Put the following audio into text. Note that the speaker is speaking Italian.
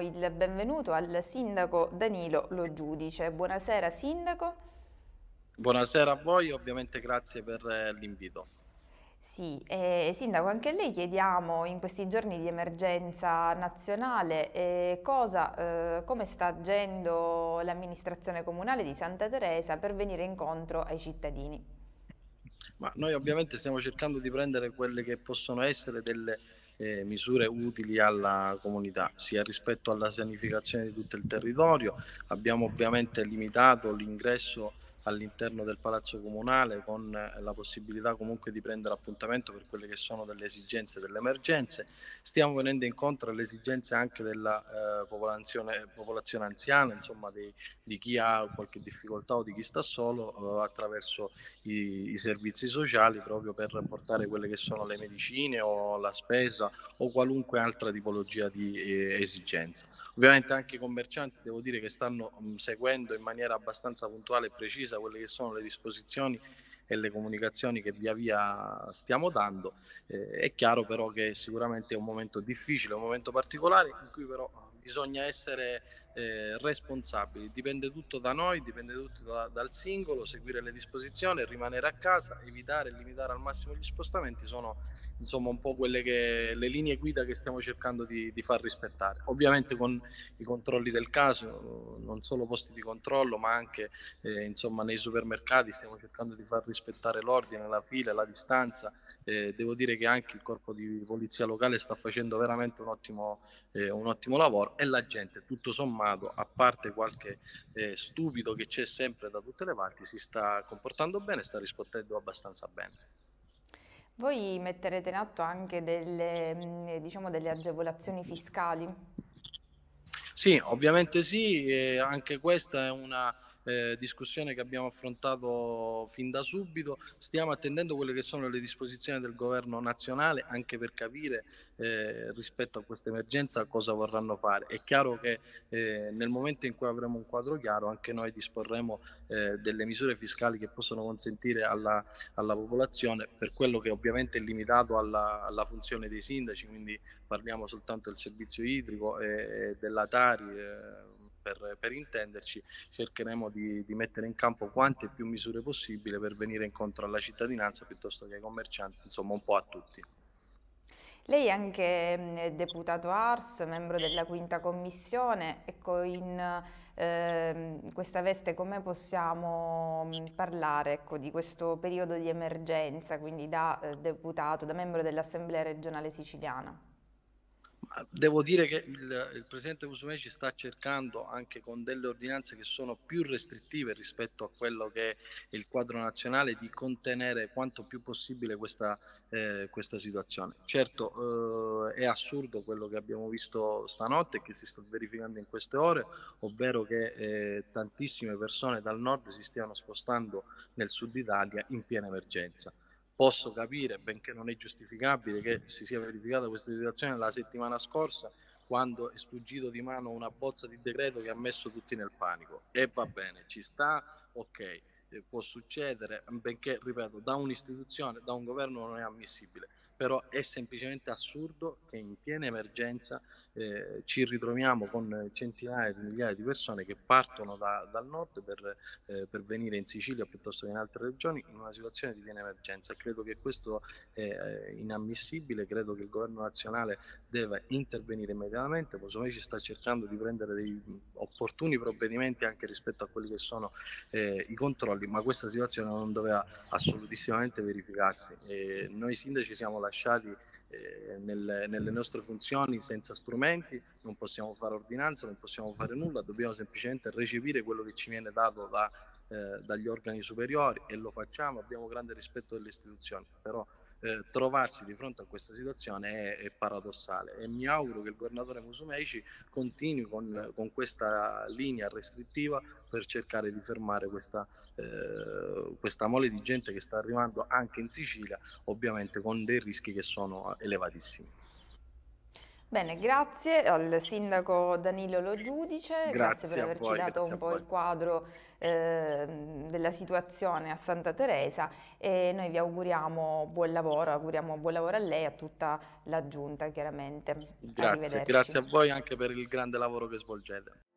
il benvenuto al sindaco Danilo Lo Giudice. Buonasera sindaco. Buonasera a voi, ovviamente grazie per eh, l'invito. Sì, eh, Sindaco, anche a lei chiediamo in questi giorni di emergenza nazionale eh, cosa, eh, come sta agendo l'amministrazione comunale di Santa Teresa per venire incontro ai cittadini. Ma noi ovviamente stiamo cercando di prendere quelle che possono essere delle eh, misure utili alla comunità, sia rispetto alla sanificazione di tutto il territorio, abbiamo ovviamente limitato l'ingresso all'interno del palazzo comunale con eh, la possibilità comunque di prendere appuntamento per quelle che sono delle esigenze delle emergenze. Stiamo venendo incontro alle esigenze anche della eh, popolazione, eh, popolazione, anziana, insomma di, di, chi ha qualche difficoltà o di chi sta solo eh, attraverso i, i, servizi sociali proprio per portare quelle che sono le medicine o la spesa o qualunque altra tipologia di eh, esigenza. Ovviamente anche i commercianti devo dire che stanno mh, seguendo in maniera abbastanza puntuale e precisa precisa quelle che sono le disposizioni e le comunicazioni che via via stiamo dando. Eh, è chiaro però che sicuramente è un momento difficile, un momento particolare in cui però bisogna essere eh, responsabili, dipende tutto da noi, dipende tutto da, dal singolo, seguire le disposizioni, rimanere a casa, evitare e limitare al massimo gli spostamenti sono insomma un po' quelle che le linee guida che stiamo cercando di, di far rispettare. Ovviamente con i controlli del caso, non solo posti di controllo, ma anche eh, insomma nei supermercati stiamo cercando di far rispettare l'ordine, la fila, la distanza. Eh, devo dire che anche il corpo di polizia locale sta facendo veramente un ottimo, eh, un ottimo lavoro e la gente tutto sommato, a parte qualche eh, stupido che c'è sempre da tutte le parti, si sta comportando bene, sta rispondendo abbastanza bene. Voi metterete in atto anche delle, mm, diciamo, delle agevolazioni fiscali? Sì, ovviamente sì, eh, anche questa è una eh, discussione che abbiamo affrontato fin da subito. Stiamo attendendo quelle che sono le disposizioni del governo nazionale anche per capire eh, rispetto a questa emergenza cosa vorranno fare. È chiaro che eh, nel momento in cui avremo un quadro chiaro anche noi disporremo eh, delle misure fiscali che possono consentire alla, alla, popolazione per quello che ovviamente è limitato alla, alla funzione dei sindaci, quindi parliamo soltanto del servizio idrico e, e della Tari eh, per, intenderci, cercheremo di, di, mettere in campo quante più misure possibile per venire incontro alla cittadinanza piuttosto che ai commercianti, insomma un po' a tutti. Lei è anche mm, deputato ARS, membro della quinta commissione, ecco in eh, questa veste come possiamo mm, parlare ecco, di questo periodo di emergenza, quindi da eh, deputato, da membro dell'Assemblea regionale siciliana? devo dire che il, il presidente Musumeci sta cercando anche con delle ordinanze che sono più restrittive rispetto a quello che è il quadro nazionale di contenere quanto più possibile questa, eh, questa situazione. Certo eh, è assurdo quello che abbiamo visto stanotte e che si sta verificando in queste ore, ovvero che eh, tantissime persone dal nord si stiano spostando nel sud Italia in piena emergenza posso capire, benché non è giustificabile, che si sia verificata questa situazione la settimana scorsa quando è sfuggito di mano una bozza di decreto che ha messo tutti nel panico. E va bene, ci sta, ok, eh, può succedere, benché, ripeto, da un'istituzione, da un governo non è ammissibile però è semplicemente assurdo che in piena emergenza eh, ci ritroviamo con centinaia di migliaia di persone che partono da, dal nord per, eh, per, venire in Sicilia piuttosto che in altre regioni in una situazione di piena emergenza. Credo che questo è eh, inammissibile, credo che il governo nazionale deve intervenire immediatamente, Posome ci sta cercando di prendere dei opportuni provvedimenti anche rispetto a quelli che sono eh, i controlli, ma questa situazione non doveva assolutissimamente verificarsi. E eh, noi sindaci siamo la lasciati eh, nel, nelle nostre funzioni senza strumenti, non possiamo fare ordinanza, non possiamo fare nulla, dobbiamo semplicemente recepire quello che ci viene dato da, eh, dagli organi superiori e lo facciamo, abbiamo grande rispetto delle istituzioni, però eh, trovarsi di fronte a questa situazione è, è, paradossale e mi auguro che il governatore Musumeci continui con, con questa linea restrittiva per cercare di fermare questa, eh, questa mole di gente che sta arrivando anche in Sicilia, ovviamente con dei rischi che sono elevatissimi. Bene, grazie al sindaco Danilo Lo Giudice, grazie, grazie per averci voi, dato un po' il quadro eh, della situazione a Santa Teresa e noi vi auguriamo buon lavoro, auguriamo buon lavoro a lei e a tutta la giunta chiaramente. Grazie, grazie a voi anche per il grande lavoro che svolgete.